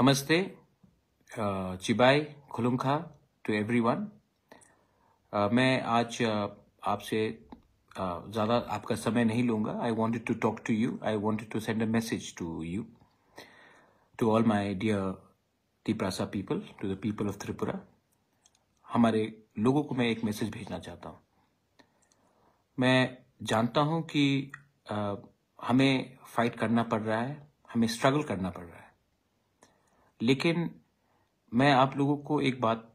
Namaste, uh, Chibai, Khulumkha to every one मैं आज uh, आपसे uh, ज़्यादा आपका समय नहीं लूँगा I wanted to talk to you I wanted to send a message to you to all my dear Tiprasa people to the people of Tripura हमारे लोगों को मैं एक मैसेज भेजना चाहता हूँ मैं जानता हूँ कि uh, हमें फाइट करना पड़ रहा है हमें स्ट्रगल करना पड़ रहा है लेकिन मैं आप लोगों को एक बात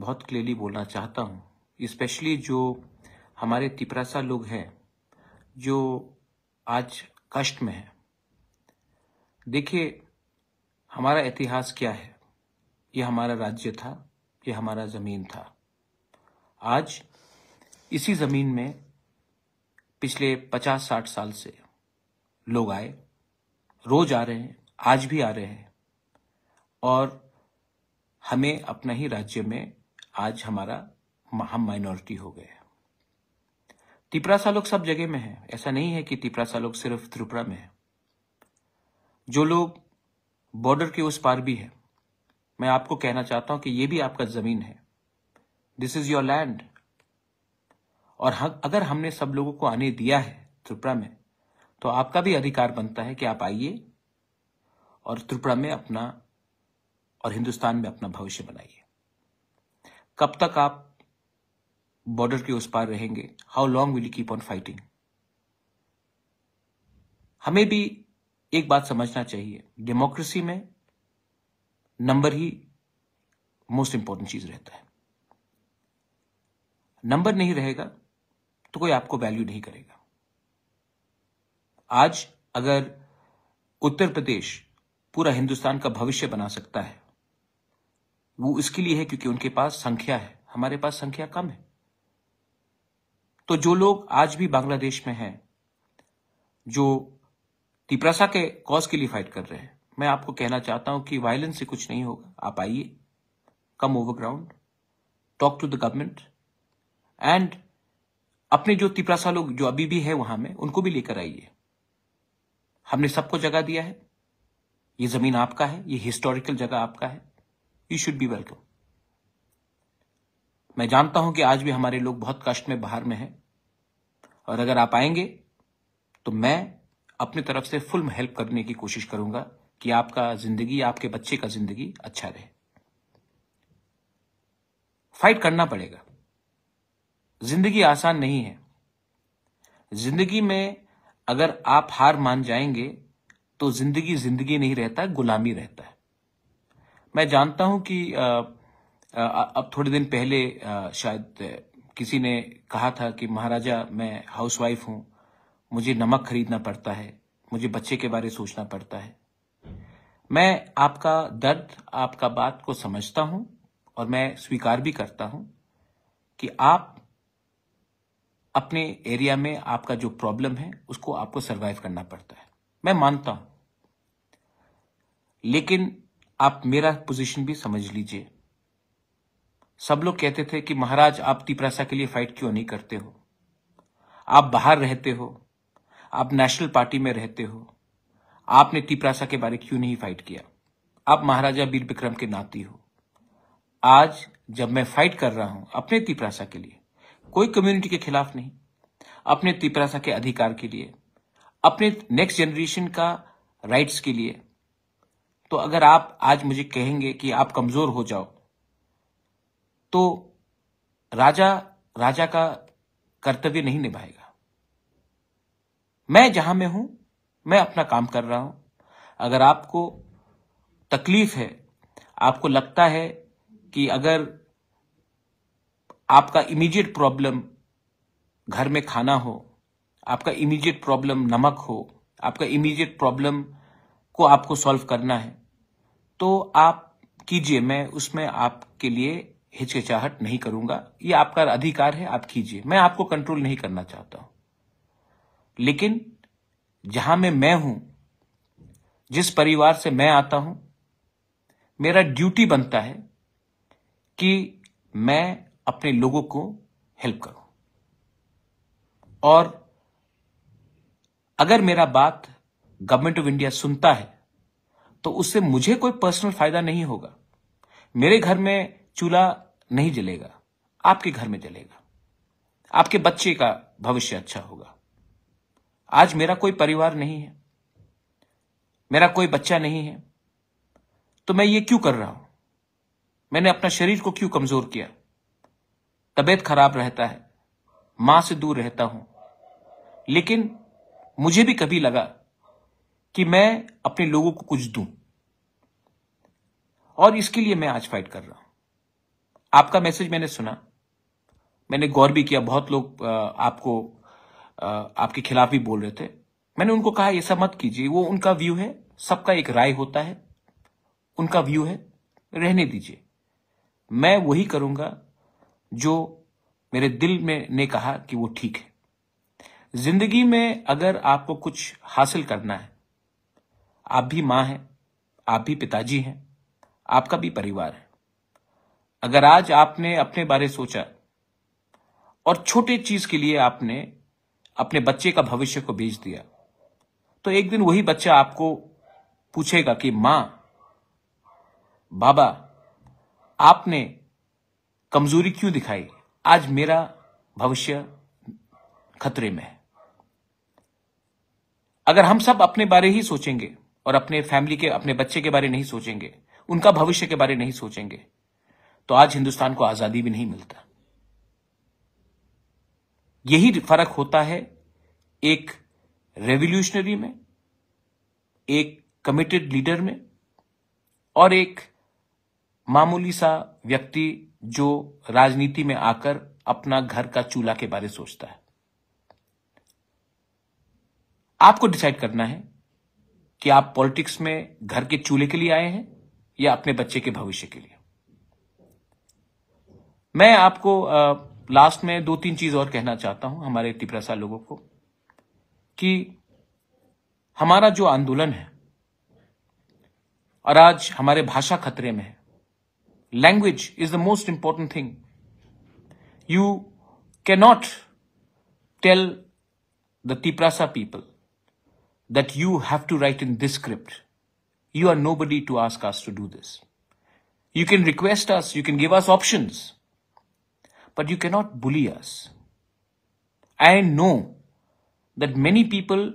बहुत क्लियरली बोलना चाहता हूँ स्पेशली जो हमारे तिपरासा लोग हैं जो आज कष्ट में है देखिए हमारा इतिहास क्या है ये हमारा राज्य था ये हमारा ज़मीन था आज इसी ज़मीन में पिछले पचास साठ साल से लोग आए रोज आ रहे हैं आज भी आ रहे हैं और हमें अपना ही राज्य में आज हमारा महा माइनॉरिटी हो तिपरा तिपरासा लोग सब जगह में है ऐसा नहीं है कि तिपरासा लोग सिर्फ त्रिपुरा में है जो लोग बॉर्डर के उस पार भी है मैं आपको कहना चाहता हूं कि यह भी आपका जमीन है दिस इज योर लैंड और हम, अगर हमने सब लोगों को आने दिया है त्रिपुरा में तो आपका भी अधिकार बनता है कि आप आइए और त्रिपुरा में अपना और हिंदुस्तान में अपना भविष्य बनाइए कब तक आप बॉर्डर के उस पार रहेंगे how long will you keep on fighting हमें भी एक बात समझना चाहिए डेमोक्रेसी में नंबर ही मोस्ट इंपॉर्टेंट चीज रहता है नंबर नहीं रहेगा तो कोई आपको वैल्यू नहीं करेगा आज अगर उत्तर प्रदेश पूरा हिंदुस्तान का भविष्य बना सकता है वो इसके लिए है क्योंकि उनके पास संख्या है हमारे पास संख्या कम है तो जो लोग आज भी बांग्लादेश में हैं जो तिपरासा के कॉज के लिए फाइट कर रहे हैं मैं आपको कहना चाहता हूं कि वायलेंस से कुछ नहीं होगा आप आइए come over ground talk to the government and अपने जो तिपरासा लोग जो अभी भी है वहां में उनको भी लेकर आइए हमने सबको जगह दिया है ये जमीन आपका है ये हिस्टोरिकल जगह आपका है यू शुड बी वेलकम मैं जानता हूं कि आज भी हमारे लोग बहुत कष्ट में बाहर में हैं और अगर आप आएंगे तो मैं अपनी तरफ से फुल हेल्प करने की कोशिश करूंगा कि आपका जिंदगी आपके बच्चे का जिंदगी अच्छा रहे फाइट करना पड़ेगा जिंदगी आसान नहीं है जिंदगी में अगर आप हार मान जाएंगे तो जिंदगी जिंदगी नहीं रहता गुलामी रहता है मैं जानता हूं कि अब थोड़े दिन पहले शायद किसी ने कहा था कि महाराजा मैं हाउसवाइफ हूं मुझे नमक खरीदना पड़ता है मुझे बच्चे के बारे सोचना पड़ता है मैं आपका दर्द आपका बात को समझता हूं और मैं स्वीकार भी करता हूं कि आप अपने एरिया में आपका जो प्रॉब्लम है उसको आपको सरवाइव करना पड़ता है मैं मानता हूं लेकिन आप मेरा पोजीशन भी समझ लीजिए सब लोग कहते थे कि महाराज आप तिपरासा के लिए फाइट क्यों नहीं करते हो आप बाहर रहते हो आप नेशनल पार्टी में रहते हो आपने तिपरासा के बारे क्यों नहीं फाइट किया आप महाराजा बीर विक्रम के नाती हो आज जब मैं फाइट कर रहा हूं अपने तिपरासा के लिए कोई कम्युनिटी के खिलाफ नहीं अपने तिपरासा के अधिकार के लिए अपने नेक्स्ट जनरेशन का राइट्स के लिए तो अगर आप आज मुझे कहेंगे कि आप कमजोर हो जाओ तो राजा राजा का कर्तव्य नहीं निभाएगा मैं जहां में हूं मैं अपना काम कर रहा हूं अगर आपको तकलीफ है आपको लगता है कि अगर आपका इमीडिएट प्रॉब्लम घर में खाना हो आपका इमीडिएट प्रॉब्लम नमक हो आपका इमीडिएट प्रॉब्लम को आपको सॉल्व करना है तो आप कीजिए मैं उसमें आपके लिए हिचकिचाहट नहीं करूंगा ये आपका अधिकार है आप कीजिए मैं आपको कंट्रोल नहीं करना चाहता हूं लेकिन जहां में मैं हूं जिस परिवार से मैं आता हूं मेरा ड्यूटी बनता है कि मैं अपने लोगों को हेल्प करूं और अगर मेरा बात गवर्नमेंट ऑफ इंडिया सुनता है तो उससे मुझे कोई पर्सनल फायदा नहीं होगा मेरे घर में चूल्हा नहीं जलेगा आपके घर में जलेगा आपके बच्चे का भविष्य अच्छा होगा आज मेरा कोई परिवार नहीं है मेरा कोई बच्चा नहीं है तो मैं ये क्यों कर रहा हूं मैंने अपना शरीर को क्यों कमजोर किया तबीयत खराब रहता है मां से दूर रहता हूं लेकिन मुझे भी कभी लगा कि मैं अपने लोगों को कुछ दूं और इसके लिए मैं आज फाइट कर रहा हूं आपका मैसेज मैंने सुना मैंने गौर भी किया बहुत लोग आपको आपके खिलाफ भी बोल रहे थे मैंने उनको कहा ऐसा सब मत कीजिए वो उनका व्यू है सबका एक राय होता है उनका व्यू है रहने दीजिए मैं वही करूंगा जो मेरे दिल में ने कहा कि वो ठीक है जिंदगी में अगर आपको कुछ हासिल करना है आप भी मां हैं आप भी पिताजी हैं आपका भी परिवार है अगर आज आपने अपने बारे सोचा और छोटे चीज के लिए आपने अपने बच्चे का भविष्य को बेच दिया तो एक दिन वही बच्चा आपको पूछेगा कि मां बाबा आपने कमजोरी क्यों दिखाई आज मेरा भविष्य खतरे में है अगर हम सब अपने बारे ही सोचेंगे और अपने फैमिली के अपने बच्चे के बारे नहीं सोचेंगे उनका भविष्य के बारे नहीं सोचेंगे तो आज हिंदुस्तान को आजादी भी नहीं मिलता यही फर्क होता है एक रेवोल्यूशनरी में एक कमिटेड लीडर में और एक मामूली सा व्यक्ति जो राजनीति में आकर अपना घर का चूल्हा के बारे सोचता है आपको डिसाइड करना है कि आप पॉलिटिक्स में घर के चूल्हे के लिए आए हैं या अपने बच्चे के भविष्य के लिए मैं आपको लास्ट में दो तीन चीज और कहना चाहता हूं हमारे तिपरासा लोगों को कि हमारा जो आंदोलन है और आज हमारे भाषा खतरे में है language is the most important thing you can not tell the Tiprasa people that you have to write in this script. You are nobody to ask us to do this. You can request us, you can give us options, but you cannot bully us. I know that many people,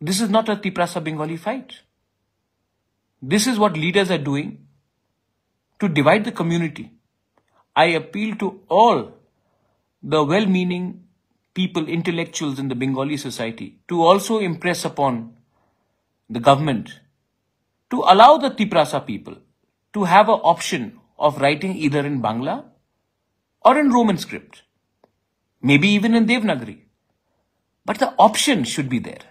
this is not a Tiprasa Bengali fight. This is what leaders are doing to divide the community. I appeal to all the well-meaning people, intellectuals in the Bengali society to also impress upon the government to allow the Tiprasa people to have an option of writing either in Bangla or in Roman script, maybe even in Devanagari. But the option should be there.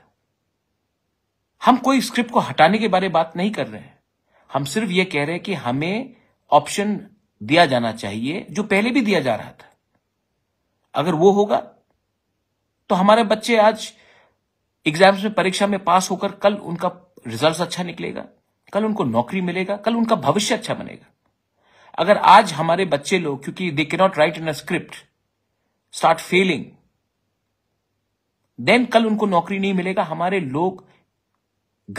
हम कोई script को हटाने के बारे बात नहीं कर रहे हैं हम सिर्फ ये कह रहे हैं कि हमें ऑप्शन दिया जाना चाहिए जो पहले भी दिया जा रहा था अगर वो होगा तो हमारे बच्चे आज एग्जाम्स में परीक्षा में पास होकर कल उनका रिजल्ट अच्छा निकलेगा कल उनको नौकरी मिलेगा कल उनका भविष्य अच्छा बनेगा अगर आज हमारे बच्चे लोग क्योंकि they can not write in a script start failing then कल उनको नौकरी नहीं मिलेगा हमारे लोग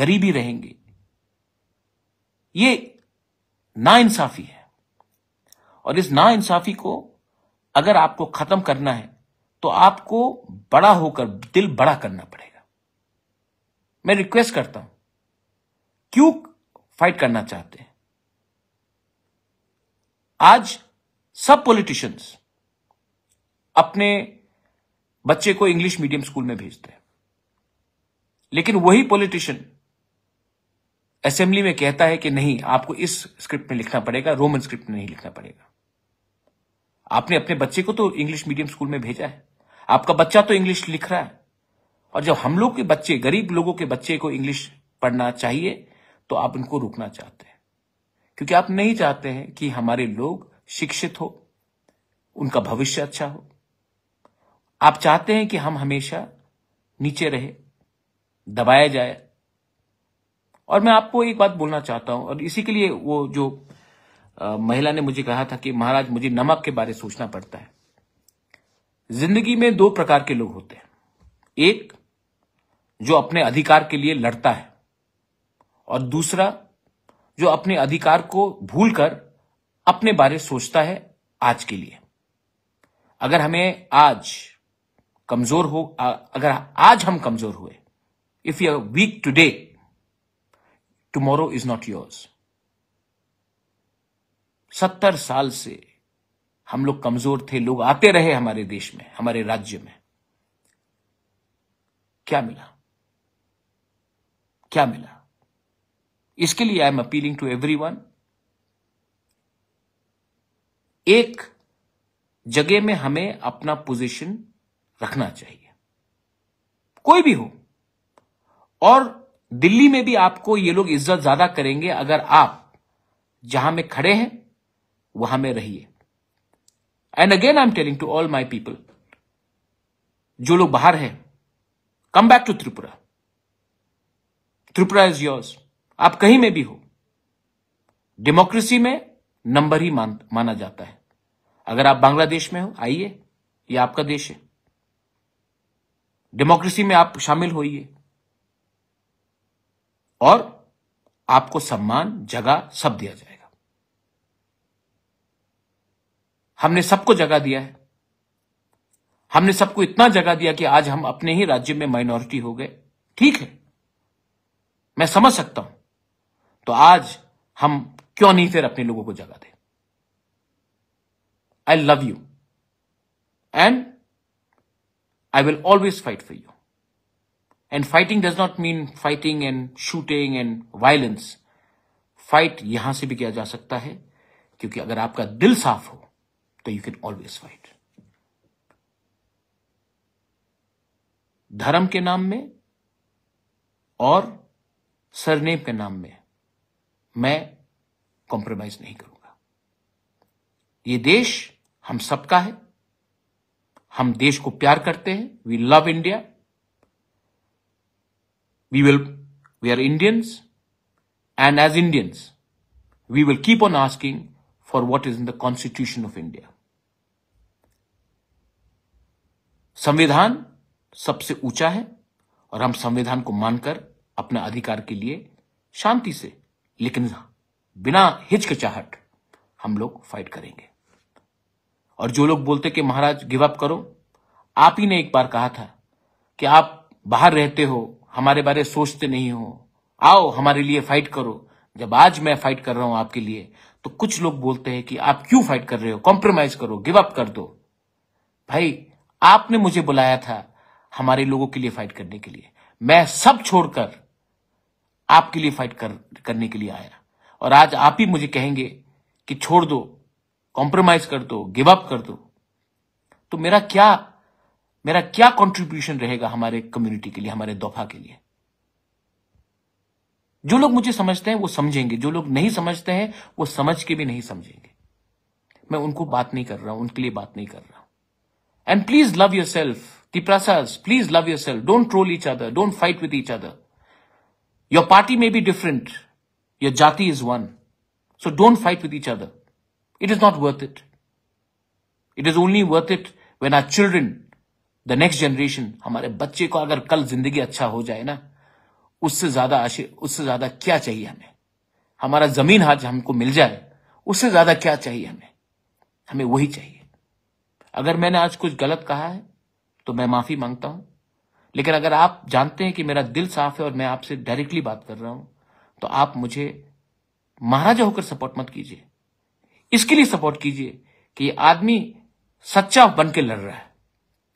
गरीबी रहेंगे ये ना इंसाफी है और इस ना इंसाफी को अगर आपको खत्म करना है तो आपको बड़ा होकर दिल बड़ा करना पड़ेगा मैं रिक्वेस्ट करता हूं क्यों फाइट करना चाहते हैं आज सब पॉलिटिशियंस अपने बच्चे को इंग्लिश मीडियम स्कूल में भेजते हैं लेकिन वही पॉलिटिशियन असेंबली में कहता है कि नहीं आपको इस स्क्रिप्ट में लिखना पड़ेगा रोमन स्क्रिप्ट में नहीं लिखना पड़ेगा आपने अपने बच्चे को तो इंग्लिश मीडियम स्कूल में भेजा है आपका बच्चा तो इंग्लिश लिख रहा है और जब हम लोग के बच्चे गरीब लोगों के बच्चे को इंग्लिश पढ़ना चाहिए तो आप उनको रोकना चाहते हैं क्योंकि आप नहीं चाहते हैं कि हमारे लोग शिक्षित हो उनका भविष्य अच्छा हो आप चाहते हैं कि हम हमेशा नीचे रहे दबाया जाए और मैं आपको एक बात बोलना चाहता हूं और इसी के लिए वो जो महिला ने मुझे कहा था कि महाराज मुझे नमक के बारे सोचना पड़ता है जिंदगी में दो प्रकार के लोग होते हैं एक जो अपने अधिकार के लिए लड़ता है और दूसरा जो अपने अधिकार को भूलकर अपने बारे सोचता है आज के लिए अगर हमें आज कमजोर हो अगर आज हम कमजोर हुए if you are weak today tomorrow is not yours सत्तर साल से हम लोग कमजोर थे लोग आते रहे हमारे देश में हमारे राज्य में क्या मिला क्या मिला इसके लिए I am appealing to every one एक जगह में हमें अपना पोजीशन रखना चाहिए कोई भी हो और दिल्ली में भी आपको ये लोग इज्जत ज्यादा करेंगे अगर आप जहां में खड़े हैं वहां में रहिए and again I am telling to all my people जो लोग बाहर हैं come back to Tripura Tripura is yours आप कहीं में भी हो डेमोक्रेसी में नंबर ही मान, माना जाता है अगर आप बांग्लादेश में हो आइए ये आपका देश है डेमोक्रेसी में आप शामिल होइए और आपको सम्मान जगह सब दिया जाए हमने सबको जगह दिया है हमने सबको इतना जगह दिया कि आज हम अपने ही राज्य में माइनॉरिटी हो गए ठीक है मैं समझ सकता हूं तो आज हम क्यों नहीं फिर अपने लोगों को जगह दे I love you and I will always fight for you and fighting does not mean fighting and shooting and violence fight यहां से भी किया जा सकता है क्योंकि अगर आपका दिल साफ हो तो यू कैन ऑलवेज फाइट धर्म के नाम में और सरनेम के नाम में मैं कॉम्प्रोमाइज नहीं करूंगा ये देश हम सबका है हम देश को प्यार करते हैं we love India we will we are Indians and as Indians we will keep on asking for what is in the constitution of India संविधान सबसे ऊंचा है और हम संविधान को मानकर अपने अधिकार के लिए शांति से लेकिन बिना हिचकिचाहट हम लोग फाइट करेंगे और जो लोग बोलते कि महाराज गिव अप करो आप ही ने एक बार कहा था कि आप बाहर रहते हो हमारे बारे सोचते नहीं हो आओ हमारे लिए फाइट करो जब आज मैं फाइट कर रहा हूं आपके लिए तो कुछ लोग बोलते हैं कि आप क्यों फाइट कर रहे हो कॉम्प्रोमाइज करो गिव अप कर दो भाई आपने मुझे बुलाया था हमारे लोगों के लिए फाइट करने के लिए मैं सब छोड़कर आपके लिए फाइट कर, करने के लिए आया और आज आप ही मुझे कहेंगे कि छोड़ दो कॉम्प्रोमाइज कर दो गिव अप कर दो तो मेरा क्या मेरा क्या कंट्रीब्यूशन रहेगा हमारे कम्युनिटी के लिए हमारे दोफा के लिए जो लोग मुझे समझते हैं वो समझेंगे जो लोग नहीं समझते हैं वो समझ के भी नहीं समझेंगे मैं उनको बात नहीं कर रहा हूं उनके लिए बात नहीं कर रहा And please love yourself. Tiprasas, please love yourself. Don't troll each other. Don't fight with each other. Your party may be different. Your jati is one. So don't fight with each other. It is not worth it. It is only worth it when our children, the next generation, हमारे बच्चे को अगर कल जिंदगी अच्छा हो जाए ना उससे ज्यादा usse zyada kya chahiye hame hamara zameen आज humko mil jaye usse zyada kya chahiye hame hame wahi chahiye अगर मैंने आज कुछ गलत कहा है तो मैं माफी मांगता हूं लेकिन अगर आप जानते हैं कि मेरा दिल साफ है और मैं आपसे डायरेक्टली बात कर रहा हूं तो आप मुझे महाराजा होकर सपोर्ट मत कीजिए इसके लिए सपोर्ट कीजिए कि ये आदमी सच्चा बन के लड़ रहा है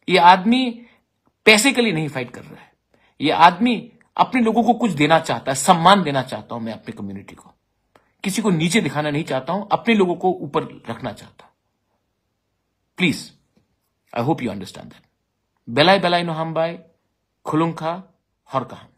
ये आदमी पैसे के लिए नहीं फाइट कर रहा है ये आदमी अपने लोगों को कुछ देना चाहता है सम्मान देना चाहता हूं मैं अपनी कम्युनिटी को किसी को नीचे दिखाना नहीं चाहता हूं अपने लोगों को ऊपर रखना चाहता हूं Please, I hope you understand that. Belai belai nohambai, khulungka horkaham.